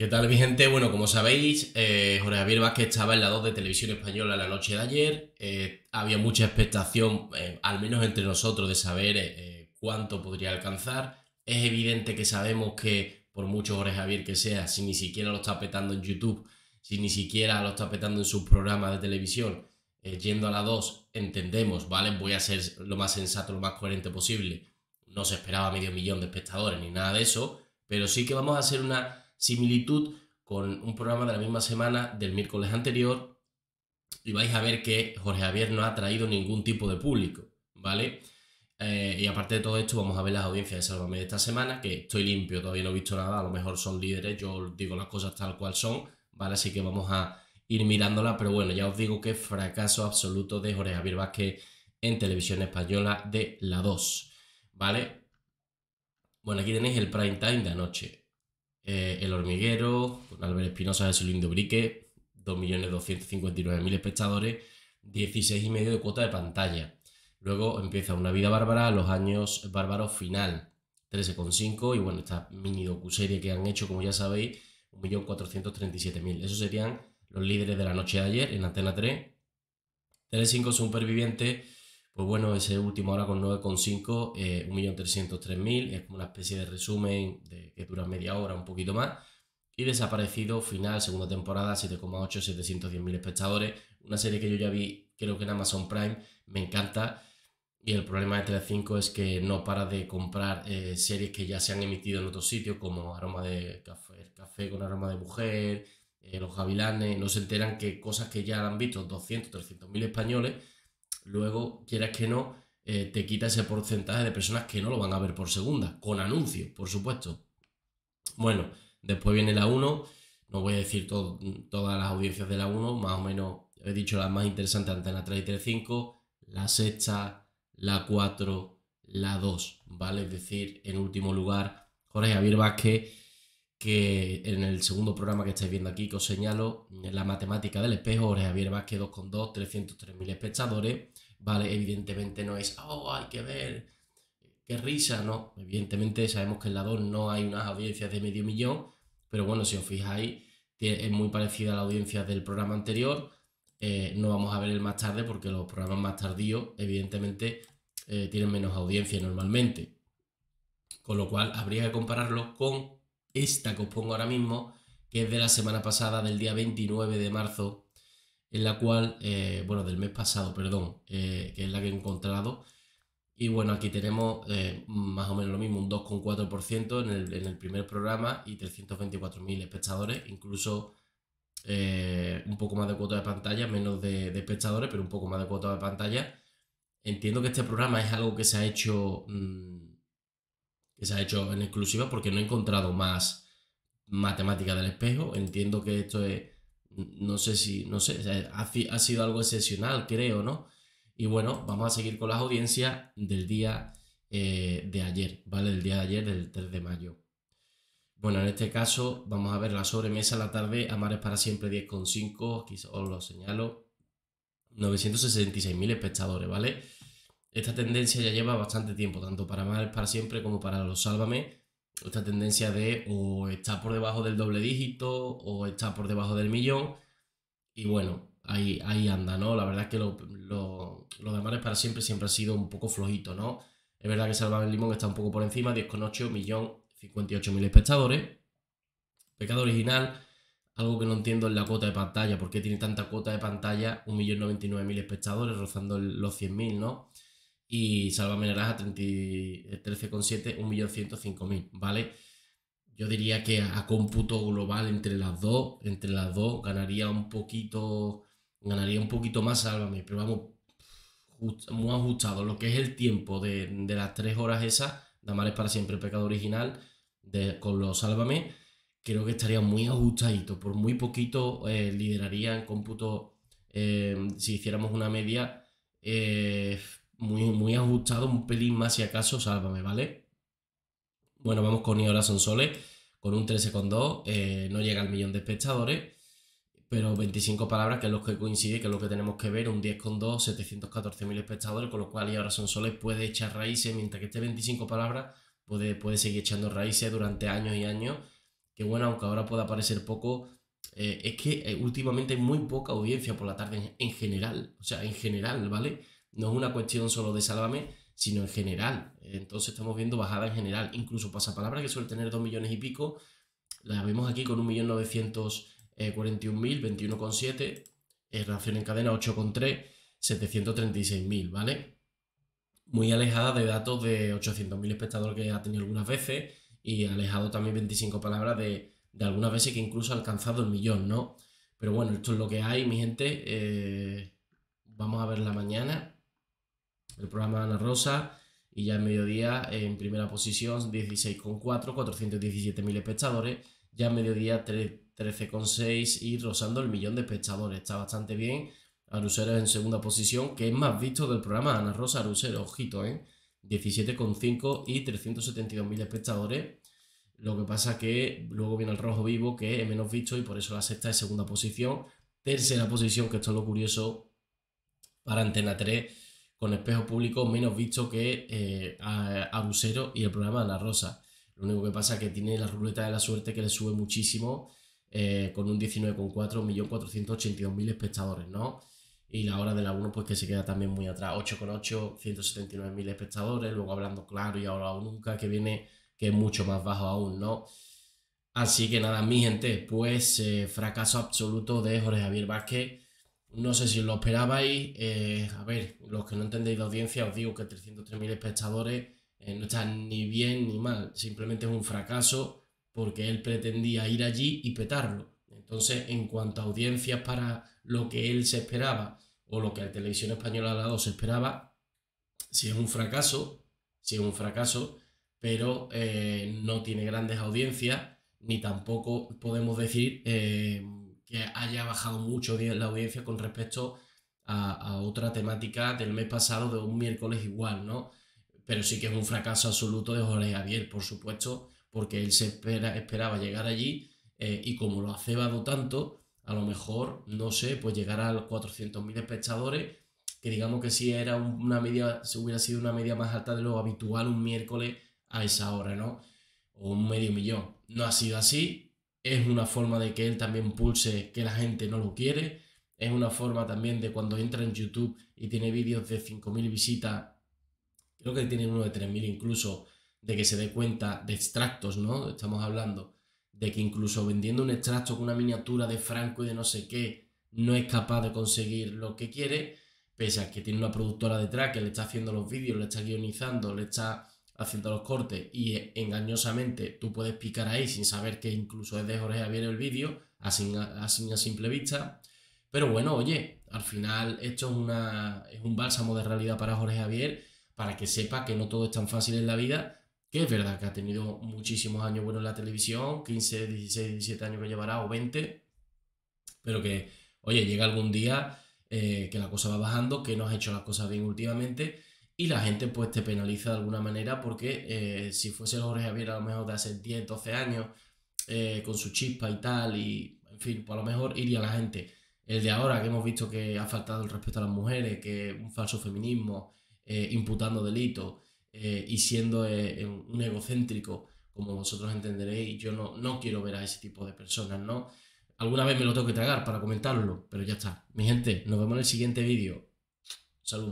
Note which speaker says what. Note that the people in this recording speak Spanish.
Speaker 1: ¿Qué tal mi gente? Bueno, como sabéis, eh, Jorge Javier Vázquez estaba en la 2 de Televisión Española la noche de ayer. Eh, había mucha expectación, eh, al menos entre nosotros, de saber cuánto podría alcanzar. Es evidente que sabemos que, por mucho Jorge Javier que sea, si ni siquiera lo está petando en YouTube, si ni siquiera lo está petando en sus programas de televisión, yendo a la 2, entendemos, ¿vale? Voy a ser lo más sensato, lo más coherente posible. No se esperaba medio millón de espectadores ni nada de eso, pero sí que vamos a hacer una similitud con un programa de la misma semana del miércoles anterior y vais a ver que Jorge Javier no ha traído ningún tipo de público, ¿vale? Eh, y aparte de todo esto, vamos a ver las audiencias de Sálvame de esta semana, que estoy limpio, todavía no he visto nada, a lo mejor son líderes, yo digo las cosas tal cual son, ¿vale? Así que vamos a ir mirándola, pero bueno, ya os digo que fracaso absoluto de Jorge Javier Vázquez en televisión española de la 2, ¿vale? Bueno, aquí tenéis el prime time de anoche. Eh, El Hormiguero, con Álvaro Espinosa, su Lindo Brique, 2.259.000 espectadores, 16,5 de cuota de pantalla. Luego empieza Una vida bárbara, Los años bárbaros final, 13,5 y bueno, esta mini serie que han hecho, como ya sabéis, 1.437.000. Esos serían los líderes de la noche de ayer en Antena 3. 3,5 supervivientes pues bueno, ese último ahora con 9,5, 1.303.000, eh, es como una especie de resumen de, que dura media hora, un poquito más. Y desaparecido, final, segunda temporada, 7,8, 710.000 espectadores. Una serie que yo ya vi, creo que en Amazon Prime, me encanta. Y el problema de T5 es que no para de comprar eh, series que ya se han emitido en otros sitios, como Aroma de Café, Café con Aroma de Mujer, eh, Los Javilanes... No se enteran que cosas que ya han visto 200, 300.000 españoles luego, quieras que no, eh, te quita ese porcentaje de personas que no lo van a ver por segunda, con anuncio, por supuesto. Bueno, después viene la 1, no voy a decir todas las audiencias de la 1, más o menos he dicho las más interesantes, Antena 3 y la sexta, la 4, la 2, ¿vale? Es decir, en último lugar, Jorge Javier Vázquez que en el segundo programa que estáis viendo aquí, que os señalo, la matemática del espejo, Jorge Javier Vázquez 2,2, 303.000 espectadores, ¿vale? Evidentemente no es, oh, hay que ver, qué risa, no. Evidentemente sabemos que en la 2 no hay unas audiencias de medio millón, pero bueno, si os fijáis, es muy parecida a la audiencia del programa anterior. Eh, no vamos a ver el más tarde porque los programas más tardíos, evidentemente, eh, tienen menos audiencia normalmente. Con lo cual, habría que compararlo con esta que os pongo ahora mismo, que es de la semana pasada, del día 29 de marzo, en la cual, eh, bueno, del mes pasado, perdón, eh, que es la que he encontrado. Y bueno, aquí tenemos eh, más o menos lo mismo, un 2,4% en el, en el primer programa y 324.000 espectadores, incluso un poco más de cuota de pantalla, menos de, espectadores, pero un poco más de cuota de pantalla. Entiendo que este programa es algo que se ha hecho... Mm, que se ha hecho en exclusiva porque no he encontrado más matemática del espejo. Entiendo que esto es, no sé si, no sé, ha, sido algo excepcional, creo, ¿no? Y bueno, vamos a seguir con las audiencias del día eh, de ayer, ¿vale? Del día de ayer, del 3 de mayo. Bueno, en este caso vamos a ver la sobremesa a la tarde, Amares para siempre 10,5, aquí os lo señalo, 966.000 espectadores, ¿vale? Esta tendencia ya lleva bastante tiempo, tanto para Mal para siempre como para los Sálvame. Esta tendencia de o está por debajo del doble dígito o está por debajo del millón. Y bueno, ahí, ahí anda, ¿no? La verdad es que lo, lo, de Mal para siempre siempre ha sido un poco flojito, ¿no? Es verdad que Salvame el Limón está un poco por encima, 10,8 millón 58 mil espectadores. Pecado original, algo que no entiendo en la cuota de pantalla, ¿por qué tiene tanta cuota de pantalla? millón mil espectadores rozando los 100.000, ¿no? y Sálvame Naranja 13,7, 1.105.000, ¿vale? Yo diría que a, cómputo global entre las dos, entre las dos, ganaría un poquito, ganaría un poquito más Sálvame, pero vamos, muy ajustado. Lo que es el tiempo de, las tres horas esas, es para siempre, el pecado original, con los Sálvame, creo que estaría muy ajustadito. Por muy poquito eh, lideraría en cómputo, eh, si hiciéramos una media, eh, muy, muy ajustado, un pelín más si acaso, sálvame, ¿vale? Bueno, vamos con son Sonsole, con un 13,2, eh, no llega al millón de espectadores, pero 25 palabras, que es lo que coincide, que es lo que tenemos que ver, un 10,2, 714.000 espectadores, con lo cual son Sonsole puede echar raíces, mientras que este 25 palabras puede, puede seguir echando raíces durante años y años, que bueno, aunque ahora pueda parecer poco, eh, es que eh, últimamente hay muy poca audiencia por la tarde en, general, o sea, en general, ¿vale? No es una cuestión solo de Sálvame, sino en general. Entonces estamos viendo bajada en general. Incluso palabra que suele tener 2 millones y pico, la vemos aquí con 1.941.000, 21,7. Eh, eh, relación en cadena 8,3, 736.000, ¿vale? Muy alejada de datos de 800.000 espectadores que ha tenido algunas veces y alejado también 25 palabras de, algunas veces que incluso ha alcanzado el millón, ¿no? Pero bueno, esto es lo que hay, mi gente. Eh, vamos a ver la mañana el programa de Ana Rosa y ya en mediodía en primera posición 16,4, 417.000 espectadores, ya en mediodía 13,6 y rozando el millón de espectadores. Está bastante bien. Arusero en segunda posición, que es más visto del programa Ana Rosa Arusero, ojito, ¿eh? 17,5 y 372.000 espectadores. Lo que pasa que luego viene el Rojo Vivo, que es menos visto y por eso la sexta es segunda posición. Tercera posición, que esto es lo curioso para Antena 3, con Espejo Público menos visto que eh, a Brusero y el programa de La Rosa. Lo único que pasa es que tiene la ruleta de la suerte que le sube muchísimo eh, con un 19,4, espectadores, ¿no? Y la hora de la 1 pues que se queda también muy atrás, 8,8, 179.000 espectadores, luego Hablando Claro y Ahora o Nunca, que viene que es mucho más bajo aún, ¿no? Así que nada, mi gente, pues eh, fracaso absoluto de Jorge Javier Vázquez no sé si lo esperabais. Eh, a ver, los que no entendéis la audiencia, os digo que 303.000 espectadores eh, no están ni bien ni mal. Simplemente es un fracaso porque él pretendía ir allí y petarlo. Entonces, en cuanto a audiencias para lo que él se esperaba o lo que la televisión española ha lado se esperaba, si es un fracaso, si es un fracaso, pero eh, no tiene grandes audiencias, ni tampoco podemos decir que haya bajado mucho la audiencia con respecto a, otra temática del mes pasado de un miércoles igual, ¿no? Pero sí que es un fracaso absoluto de Jorge Javier, por supuesto, porque él se espera, esperaba llegar allí eh, y como lo ha cebado tanto, a lo mejor, no sé, pues llegar a los 400.000 espectadores, que digamos que si era una media, si hubiera sido una media más alta de lo habitual un miércoles a esa hora, ¿no? O un medio millón. No ha sido así, es una forma de que él también pulse que la gente no lo quiere, es una forma también de cuando entra en YouTube y tiene vídeos de 5.000 visitas, creo que tiene uno de 3.000 incluso, de que se dé cuenta de extractos, ¿no? Estamos hablando de que incluso vendiendo un extracto con una miniatura de Franco y de no sé qué, no es capaz de conseguir lo que quiere, pese a que tiene una productora detrás que le está haciendo los vídeos, le está guionizando, le está haciendo los cortes y engañosamente tú puedes picar ahí sin saber que incluso es de Jorge Javier el vídeo, así, a simple vista. Pero bueno, oye, al final esto es, un bálsamo de realidad para Jorge Javier, para que sepa que no todo es tan fácil en la vida, que es verdad que ha tenido muchísimos años buenos en la televisión, 15, 16, 17 años que llevará o 20, pero que, oye, llega algún día eh, que la cosa va bajando, que no has hecho las cosas bien últimamente y la gente pues te penaliza de alguna manera porque eh, si fuese Jorge Javier a lo mejor de hace 10, 12 años, eh, con su chispa y tal, y en fin, pues a lo mejor iría la gente. El de ahora que hemos visto que ha faltado el respeto a las mujeres, que un falso feminismo, eh, imputando delitos y siendo un egocéntrico, como vosotros entenderéis, yo no, no quiero ver a ese tipo de personas, ¿no? Alguna vez me lo tengo que tragar para comentarlo, pero ya está. Mi gente, nos vemos en el siguiente vídeo. Saludos.